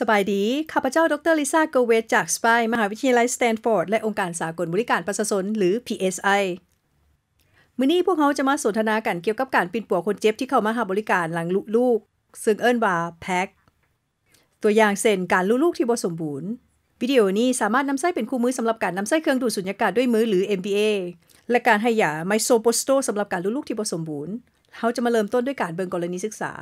สบายดี ข้าพเจ้าดรลิซ่าโกเวตจากสปายมหาวิทยาลัย สแตนฟอร์ด และองค์การสากลบริการประชาชนหรือ PSI มื้อนี้พวกเขาจะมาสนทนากันเกี่ยวกับการปินปัวคนเจ็บที่เข้ามาหาบริการหลังลุลูก ซึ่งเอิ้นว่าแพ็คตัวอย่างเช่นการลุลูกที่บ่สมบูรณ์ วิดีโอนี้สามารถนำใช้เป็นคู่มือสำหรับการนำใช้เครื่องดูดสุญญากาศด้วยมือหรือ MBA และการให้ยาไมโซโปสโต สำหรับการลุลูกที่บ่สมบูรณ์เขาจะมาเริ่มต้นด้วยการเบิงกรณีศึกษา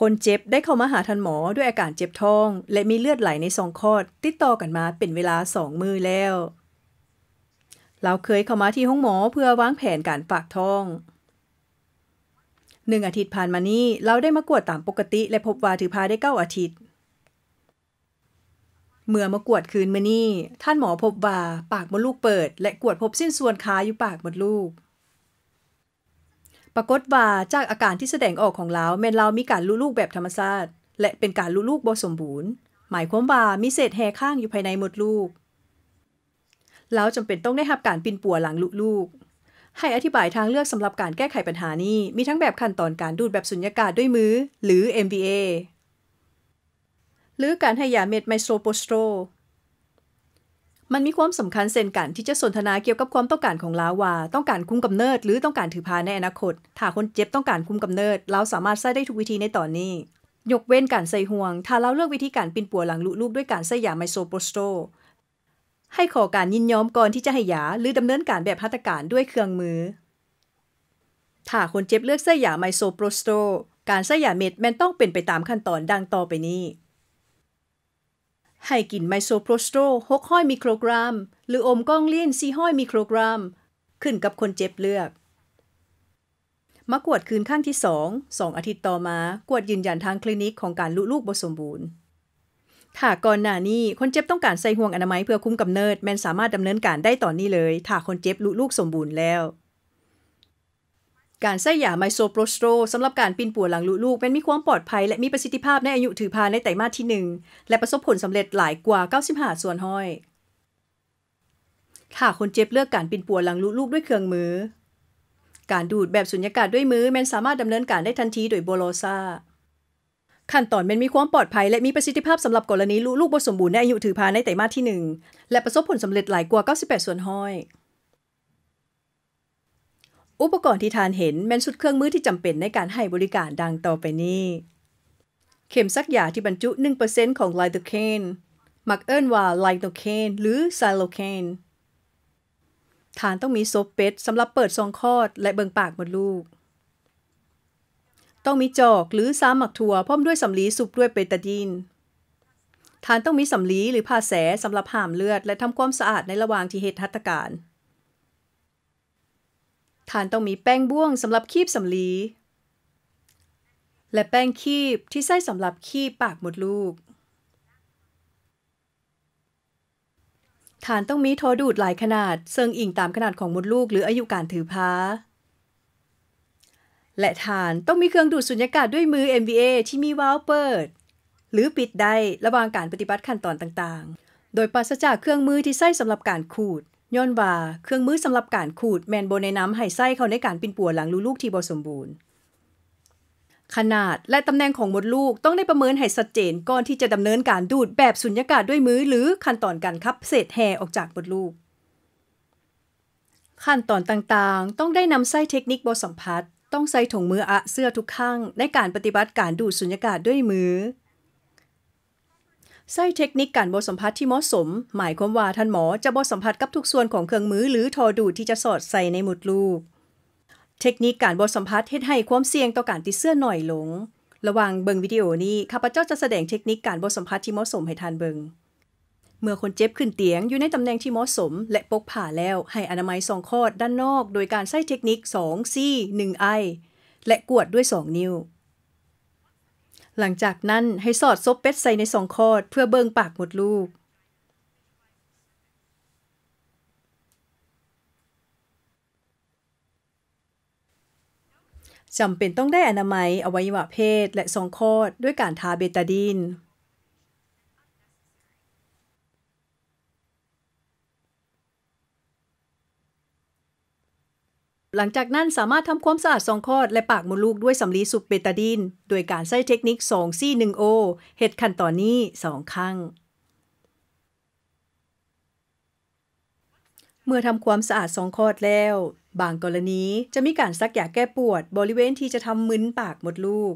คนเจ็บได้เข้ามาหาทันหมอด้วยอาการเจ็บท้อง และมีเลือดไหลในสองคอดติดต่อกันมาเป็นเวลาสองมือแล้ว เราเคยเข้ามาที่ห้องหมอเพื่อวางแผนการฝากท้องหนึ่งอาทิตย์ผ่านมานี้เราได้มากวดตามปกติ และพบว่าถือพาได้เก้าอาทิตย์ เมื่อมากวดคืนมานี้ท่านหมอพบว่าปากมดลูกเปิด และกวดพบสิ้นส่วนคาอยู่ปากมดลูกรากฏว่าจากอาการที่แสดงออกของเราแม่นเรามีการลูลูกแบบธรรมชาติและเป็นการลูลูกบ่สมบูรณ์ หมายความว่ามีเศษแหข้างอยู่ภายในมดลูกเราจำเป็นต้องได้รับการปินปัวหลังลุลูก ให้อธิบายทางเลือกสำหรับการแก้ไขปัญหานี้มีทั้งแบบขั้นตอนการดูดแบบสุญญากาศด้วยมือหรือ m v a หรือการให้ยาเม็ดไมโซโปสโตรมันมีความสำคัญเซนกันที่จะสนทนาเกี่ยวกับความต้องการของลาวา ต้องการคุมกำเนิดหรือต้องการถือพาในอนาคตถ้าคนเจ็บต้องการคุมกำเนิด เราสามารถใช้ได้ทุกวิธีในตอนนี้ ยกเว้นการใส่ห่วง ถ้าเราเลือกวิธีการปินปัวหลังลุลูกด้วยการใส่ยาไมโซโปรสโตให้ขอการยินยอมก่อนที่จะให้ยาหรือดำเนินการแบบพัตการด้วยเครื่องมือถ้าคนเจ็บเลือกใส่ยาไมโซโปรสโตการใส่ยาเม็ดแม้นต้องเป็นไปตามขั้นตอนดังต่อไปนี้ให้กินไมโซโปรสโตรหกห้อยมิโครกรัม หรืออมก้องเลี่ยนสี่ห้อยมิโครกรัม ขึ้นกับคนเจ็บเลือก มากวดคืนข้างที่สองสองอาทิตย์ต่อมา กวดยืนยันทางคลินิกของการลุลูกบสมบูรณ์ถ้าก่อนหน้านี้คนเจ็บต้องการใส่ห่วงอนามัยเพื่อคุ้มกบเนิด แมนสามารถดำเนินการได้ตอนนี้เลยถ้าคนเจ็บลุลูกสมบูรณ์แล้วการใส่ยาไมโซโปรสโตรสำหรับการปีนป่วนหลังลุลูกเป็นมีความปลอดภัยและมีประสิทธิภาพในอายุถือพาในไตรมาสที่ 1 และประสบผลสำเร็จหลายกว่า 95ส่วนห้อยถ้าคนเจ็บเลือกการปีนป่วนหลังลุลูก ด้วยเครื่องมือ การดูดแบบสุญญากาศด้วยมือ แมนสามารถดำเนินการได้ทันทีโดยโบโลซาขั้นตอนมันมีความปลอดภัยและมีประสิทธิภาพสำหรับกรณีลูกลูกบสมบูรณ์ในอายุถือพาในไตรมาสที่ 1 และประสบผลสำเร็จหลายกว่า 98ส่วนห้อยอุปกรณ์ที่ทานเห็นแม่นชุดเครื่องมือที่จำเป็นในการให้บริการดังต่อไปนี้ เข็มซักยาที่บรรจุ 1%ของไลโตเคนมักเอิ้นว่าไลโตเคนหรือไซโลเคนทานต้องมีซบเป็ดสำหรับเปิดซองคอดและเบิงปากมดลูก ต้องมีจอก หรือซ้ำหมักถั่วพร้อมด้วยสำลีสุบด้วยเปตาดีนทานต้องมีสำลีหรือผ้าแสสำหรับห้ามเลือดและทำความสะอาดในระหว่างที่เหตุหัตถการฐานต้องมีแป้งบ้วงสำหรับคีบสำลีและแป้งคีบที่ใช้สำหรับคีบปากมดลูก ฐานต้องมี่อดูดหลายขนาดเซิงอิงตามขนาดของมดลูก หรืออายุการถือพ้าและฐานต้องมีเครื่องดูดสุญญากาศด้วยมือ MVA ที่มีวาล์วเปิด หรือปิดได้ระหว่างการปฏิบัติขั้นตอนต่างๆ โดยปราศจากเครื่องมือที่ใช้สำหรับการขูดย้อนว่าเครื่องมือสำหรับการขูดแมนโบในน้ำไห้ไส้เขาในการปินปัวหลังรูลูกที่บ่สมบูรณ์ ขนาดและตำแหน่งของมดลูกต้องได้ประเมินให้ชัดเจนก่อนที่จะดำเนินการดูดแบบสุญญากาศด้วยมือหรือขั้นตอนการคับเศษแห่ออกจากมดลูก ขั้นตอนต่างๆ ต้องได้นำไส้เทคนิคบ่สัมผัสต้องใส่ถุงมืออะเสื้อทุกข้างในการปฏิบัติการดูดสุญญากาศด้วยมือใช้เทคนิคการบสัมผัสที่เหมาะสม หมายความว่าท่านหมอจะบสัมผัสกับทุกส่วนของเครื่องมือหรือทอดูดที่จะสอดใส่ในหมุดลูก เทคนิคการบสัมผัสเฮ็ดให้ความเสี่ยงต่อการติดเสื้อหน่อยลง ระวังเบิงวิดีโอนี้ข้าพเจ้าจะแสดงเทคนิคการบสัมผัสที่เหมาะสมให้ท่านเบิงเมื่อคนเจ็บขึ้นเตียงอยู่ในตำแหน่งที่เหมาะสม และปกผ่าแล้วให้อนามัยสองคอดด้านนอกโดยการใช้เทคนิค2 C 1 I และกวดด้วย 2 นิ้วหลังจากนั้นให้สอดซบเป็ดใส่ในสองคอด เพื่อเบิ่งปากหมดลูก จำเป็นต้องได้อนามัยอวัยวะเพศและสองคอด ด้วยการทาเบตาดีนหลังจากนั้นสามารถทำความสะอาดสองคอดและปากมดลูกด้วยสำลีสุปเบตาดิน โดยการใช้เทคนิค2ซี่1โอเหตุขั้นตอนนี้ 2 ครั้ง เมื่อทำความสะอาดสองคอดแล้ว บางกรณีจะมีการซักยาแก้ปวดบริเวณที่จะทำมึนปากมดลูก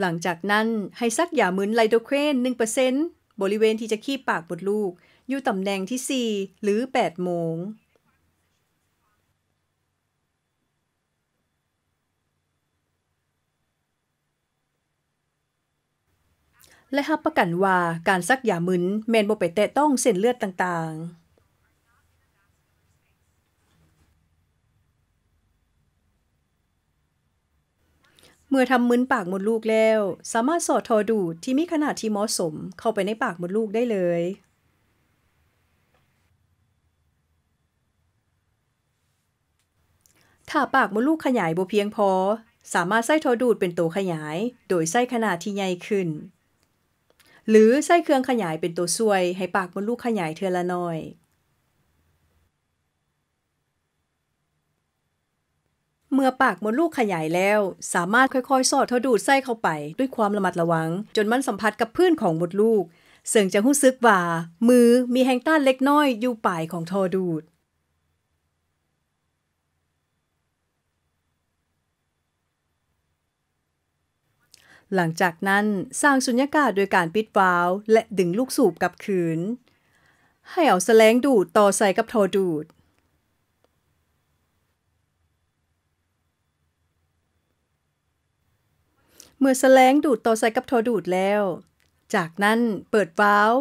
หลังจากนั้นให้ซักยามึนไลโดเครน1%บริเวณที่จะขี้ปากบดลูก อยู่ตำแหน่งที่ 4 หรือ 8 โมง และหับประกันว่าการซักยามึนแมนโบไปแตะต้องเส้นเลือดต่าง ๆเมื่อทำมึนปากมดลูกแล้ว สามารถสอดทอดูดที่มีขนาดที่เหมาะสมเข้าไปในปากมดลูกได้เลย ถ้าปากมดลูกขยายบ่เพียงพอสามารถใส่ทอดูดเป็นตัวขยาย โดยใส่ขนาดที่ใหญ่ขึ้น หรือใส่เครื่องขยายเป็นตัวช่วยให้ปากมดลูกขยายเทือละน้อยมื่อปากมดลูกขยายแล้ว สามารถค่อยๆ สอดเธอดูดไส้เข้าไป ด้วยความระมัดระวัง จนมันสัมผัสกับพื้นของมดลูกเสียงจะหู้ซึกว่า มือมีแหงต้านเล็กน้อยอยู่ปลายของทอดูด หลังจากนั้นสร้างสุญญากาศโดยการปิดวาล์วและดึงลูกสูบกลับคืน ให้เอาแสลงดูดต่อใส่กับทอดูดเมื่อแสลงดูดต่อใส่กับทอดูดแล้ว จากนั้นเปิดวาล์ว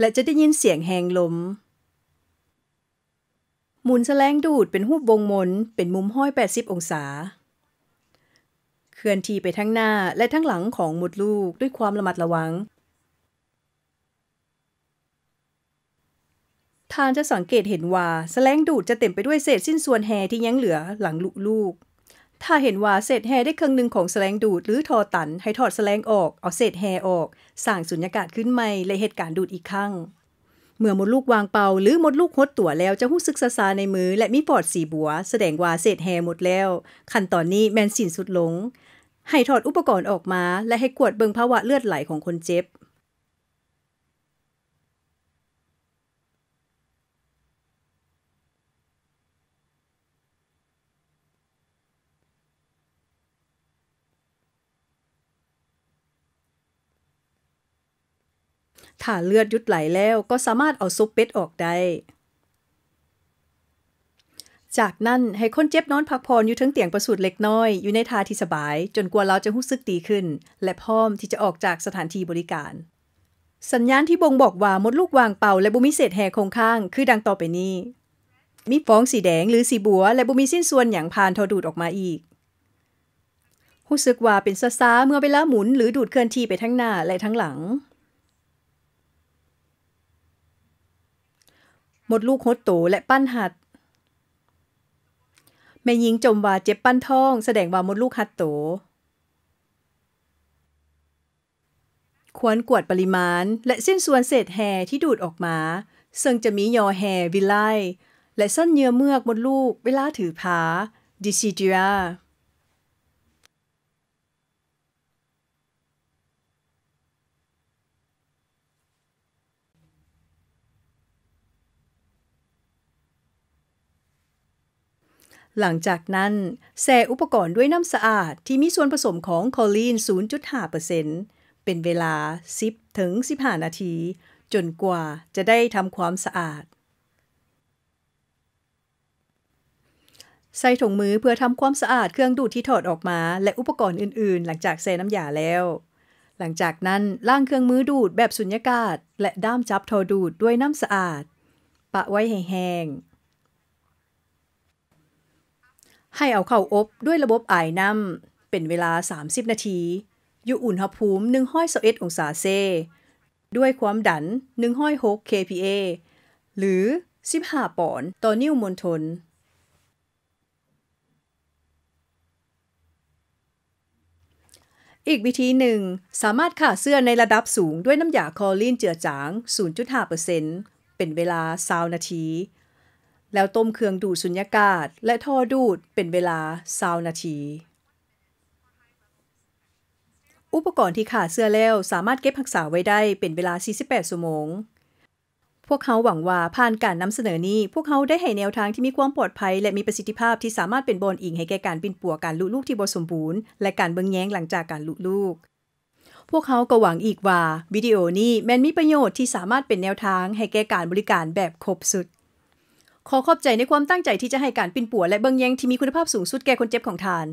และจะได้ยินเสียงแหงลมหมุนแสลงดูดเป็นหูบวงมนเป็นมุมห้อย 80 องศา เคลื่อนที่ไปทั้งหน้าและทั้งหลังของมดลูกด้วยความระมัดระวัง ทานจะสังเกตเห็นว่าแสลงดูดจะเต็มไปด้วยเศษสิ้นส่วนแหที่ยังเหลือหลังลูกถ้าเห็นว่าเศษแฮได้ครึ่งหนึ่งของแสลงดูดหรือทอตันให้ถอดแสลงออก เอาเศษแฮออก สร้างสุญญากาศขึ้นใหม่ และเหตุการณ์ดูดอีกครั้งเมื่อมดลูกวางเป่าหรือมดลูกหดตัวแล้วจะหู้สึกซาซาในมือและมีปอดสีบัวแสดงว่าเศษแฮหมดแล้ว ขั้นตอนนี้แมนสินสุดลง ให้ถอดอุปกรณ์ออกมา และให้กวดเบิงภาวะเลือดไหลของคนเจ็บถ้าเลือดยุดไหลแล้วก็สามารถเอาซุปเป็ดออกได้ จากนั้นให้คนเจ็บนอนพักผ่อนอยู่ทั้งเตียงประสูติเล็กน้อย อยู่ในท่าที่สบาย จนกว่าเราจะรู้สึกดีขึ้น และพร้อมที่จะออกจากสถานที่บริการ สัญญาณที่บ่งบอกว่ามดลูกวางเป่า และบุมิเศษแห่คงข้างคือดังต่อไปนี้ มีฟองสีแดงหรือสีบัวและบุมิสิ้นส่วนอย่างผ่านทอดูดออกมาอีกรู้สึกว่าเป็นซาซาเมื่อเวลาหมุน หรือดูดเคลื่อนที่ไปทั้งหน้าและทั้งหลังมดลูกฮดโตและปั้นหัดแม่หญิงจมว่าเจ็บปั้นท้อง แสดงว่ามดลูกหัดโต ควรกวดปริมาณและเส้นส่วนเศษแห่ที่ดูดออกมา ซึ่งจะมียอแห่วิไลและสั้นเยื่อเมือกมดลูกเวลาถือผาดิซิเดียหลังจากนั้นแส่อุปกรณ์ด้วยน้ำสะอาดที่มีส่วนผสมของคอลีน 0.5%เป็นเวลา 10ถึง15 นาที จนกว่าจะได้ทำความสะอาดใส่ถุงมือเพื่อทำความสะอาดเครื่องดูดที่ถอดออกมาและอุปกรณ์อื่นๆ หลังจากแซ่น้ำยาแล้ว หลังจากนั้นล่างเครื่องมือดูดแบบสุญญากาศ และด้ามจับทอดูดด้วยน้ำสะอาดปะไว้แห้งให้เอาเข้าอบด้วยระบบอายน้ำ เป็นเวลา 30 นาทีอยู่อุณหภูมิ101องศาเซด้วยความดัน106 kPa หรือ 15ปอนด์ต่อนิ้วมวลทน อีกวิธีหนึ่ง สามารถฆ่าเสื้อในระดับสูงด้วยน้ำยาคอลีนเจือจาง 0.5%เป็นเวลา20นาทีแล้วต้มเครื่องดูดสุญญากาศและท่อดูดเป็นเวลา ซาวนาที อุปกรณ์ที่ขาดเสื้อแล้วสามารถเก็บรักษาไว้ได้เป็นเวลา 48 ชั่วโมง พวกเขาหวังว่าผ่านการนำเสนอนี้ พวกเขาได้ให้แนวทางที่มีความปลอดภัย และมีประสิทธิภาพที่สามารถเป็นบอลอิงให้แก่การปินปัวการลุลูกที่บสมบูรณ์ และการเบิงแย้งหลังจากการลุลูก พวกเขาก็หวังอีกว่าวิดีโอนี้แม้นมีประโยชน์ที่สามารถเป็นแนวทางให้แก่การบริการแบบครบสุดขอขอบใจในความตั้งใจที่จะให้การปินปัวและเบิงแยงที่มีคุณภาพสูงสุดแก่คนเจ็บของทาน